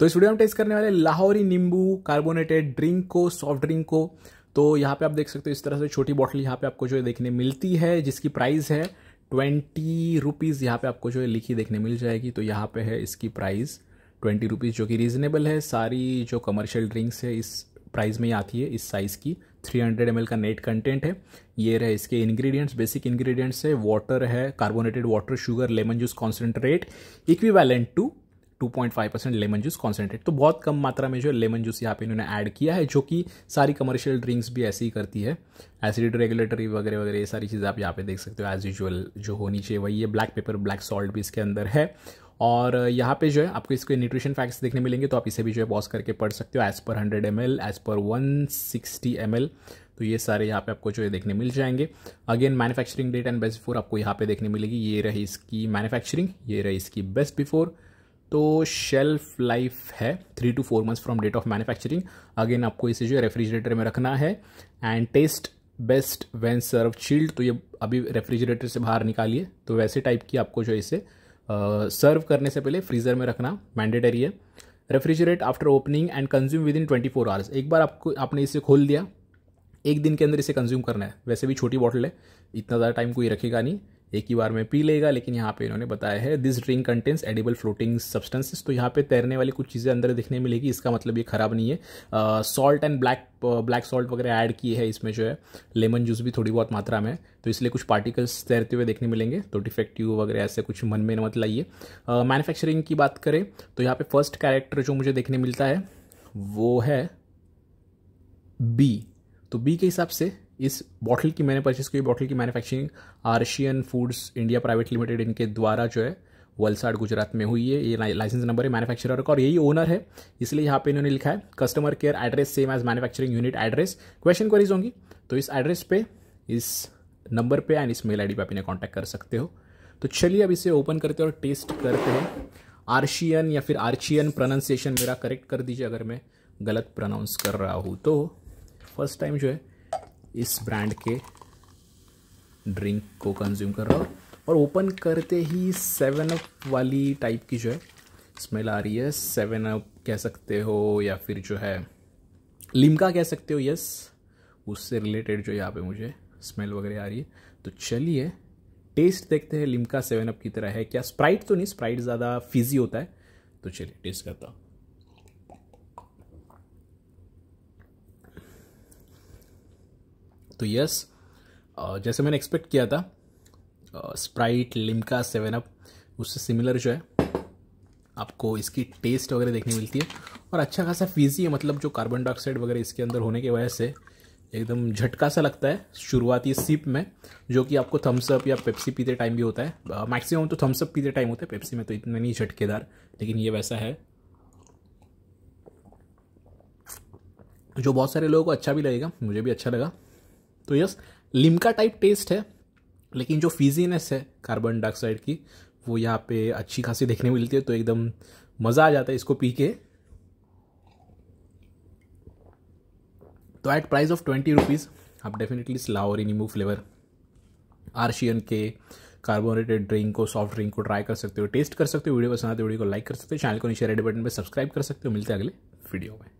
तो इस वीडियो में टेस्ट करने वाले लाहौरी नींबू कार्बोनेटेड ड्रिंक को सॉफ्ट ड्रिंक को तो यहाँ पे आप देख सकते हो इस तरह से छोटी बॉटल यहाँ पे आपको जो है देखने मिलती है जिसकी प्राइस है ट्वेंटी रुपीज़ यहाँ पे आपको जो है लिखी देखने मिल जाएगी तो यहाँ पे है इसकी प्राइस ट्वेंटी रुपीज़ जो कि रीज़नेबल है सारी जो कमर्शियल ड्रिंक्स है इस प्राइस में ही आती है इस साइज़ की 300 हंड्रेड का नेट कंटेंट है ये रहे इसके इंग्रेडिएंट्स बेसिक इंग्रेडिएंट्स है वाटर है carbonated water sugar lemon juice concentrate equivalent to 2.5 percent lemon juice concentrate तो बहुत कम मात्रा में जो लेमन जूस यहाँ पे इन्होंने ऐड किया है जो कि सारी कमर्शियल ड्रिंक्स भी ऐसे ही करती है एसिड रेगुलेटरी वगैरह वगैरह ये सारी चीज़ें आप यहाँ पे देख सकते हो एज यूजल जो होनी चाहिए वही है ब्लैक पेपर ब्लैक सॉल्ट भी इसके अंदर है और यहाँ पे जो है आपको इसके न्यूट्रिशन फैक्ट्स देखने मिलेंगे तो आप इसे भी जो है पॉज करके पढ़ सकते हो as per hundred m l as per one sixty m l तो ये सारे यहाँ पे आपको जो है देखने मिल जाएंगे again manufacturing date and best before आपको यहाँ पे देखने मिलेगी ये रही इसकी मैन्युफैक्चरिंग ये रही इसकी बेस्ट बिफोर तो शेल्फ लाइफ है three two four months from date of manufacturing again आपको इसे जो है रेफ्रिजरेटर में रखना है and taste best when serve chilled तो ये अभी रेफ्रिजरेटर से बाहर निकालिए तो वैसे टाइप की आपको जो इसे सर्व uh, करने से पहले फ्रीज़र में रखना मैंडेटरी है refrigerate after opening and consume within twenty four hours एक बार आपको आपने इसे खोल दिया एक दिन के अंदर इसे कंज्यूम करना है वैसे भी छोटी बॉटल है इतना ज़्यादा टाइम कोई रखेगा नहीं एक ही बार में पी लेगा लेकिन यहाँ पे इन्होंने बताया है this drink contains edible floating substances तो यहाँ पे तैरने वाली कुछ चीज़ें अंदर दिखने मिलेगी इसका मतलब ये खराब नहीं है salt and black black salt वगैरह ऐड की है इसमें जो है लेमन जूस भी थोड़ी बहुत मात्रा में तो इसलिए कुछ पार्टिकल्स तैरते हुए देखने मिलेंगे तो डिफेक्टिव वगैरह ऐसे कुछ मन में मत लाइए मैन्युफैक्चरिंग की बात करें तो यहाँ पे फर्स्ट कैरेक्टर जो मुझे देखने मिलता है वो है बी तो बी के हिसाब से इस बॉटल की मैंने परचेज़ की बॉटल की manufacturing Arshian foods India private limited इनके द्वारा जो है वलसाड गुजरात में हुई है ये लाइसेंस नंबर है मैन्युफैक्चरर का और यही ओनर है इसलिए यहाँ पे इन्होंने लिखा है customer care address same as manufacturing unit address question queries होंगी तो इस एड्रेस पे इस नंबर पे एंड इस मेल आई डी आप इन्हें कॉन्टैक्ट कर सकते हो तो चलिए अब इसे ओपन करते हैं और टेस्ट करते हैं आर्शियन या फिर आर्शियन प्रोनाउंसिएशन मेरा करेक्ट कर दीजिए अगर मैं गलत प्रोनाउंस कर रहा हूँ तो फर्स्ट टाइम जो है इस ब्रांड के ड्रिंक को कंज्यूम कर रहा हूँ और ओपन करते ही सेवन अप वाली टाइप की जो है स्मेल आ रही है सेवन अप कह सकते हो या फिर जो है लिमका कह सकते हो यस उससे रिलेटेड जो यहाँ पे मुझे स्मेल वगैरह आ रही है तो चलिए टेस्ट देखते हैं लिमका सेवन अप की तरह है क्या स्प्राइट तो नहीं स्प्राइट ज़्यादा फिजी होता है तो चलिए टेस्ट करता हूँ तो यस uh, जैसे मैंने एक्सपेक्ट किया था स्प्राइट लिमका सेवन अप उससे सिमिलर जो है आपको इसकी टेस्ट वगैरह देखने मिलती है और अच्छा खासा फीजी है मतलब जो कार्बन डाइऑक्साइड वगैरह इसके अंदर होने की वजह से एकदम झटका सा लगता है शुरुआती सिप में जो कि आपको थम्सअप या पेप्सी पीते टाइम भी होता है मैक्सिमम uh, तो थम्सअप पीते टाइम होता है पेप्सी में तो इतना नहीं झटकेदार लेकिन ये वैसा है जो बहुत सारे लोगों को अच्छा भी लगेगा मुझे भी अच्छा लगा तो यस लिमका टाइप टेस्ट है लेकिन जो फिजीनेस है कार्बन डाइऑक्साइड की वो यहाँ पे अच्छी खासी देखने मिलती है तो एकदम मज़ा आ जाता है इसको पी के तो at price of twenty rupees आप डेफिनेटली इन नींबू फ्लेवर आर्शियन के कार्बोनेटेड ड्रिंक को सॉफ्ट ड्रिंक को ट्राई कर सकते हो टेस्ट कर सकते हो वीडियो पसंद आते वीडियो को लाइक कर सकते हो चैनल को नीचे रेड बटन पर सब्सक्राइब कर सकते हो मिलते हैं अगले वीडियो में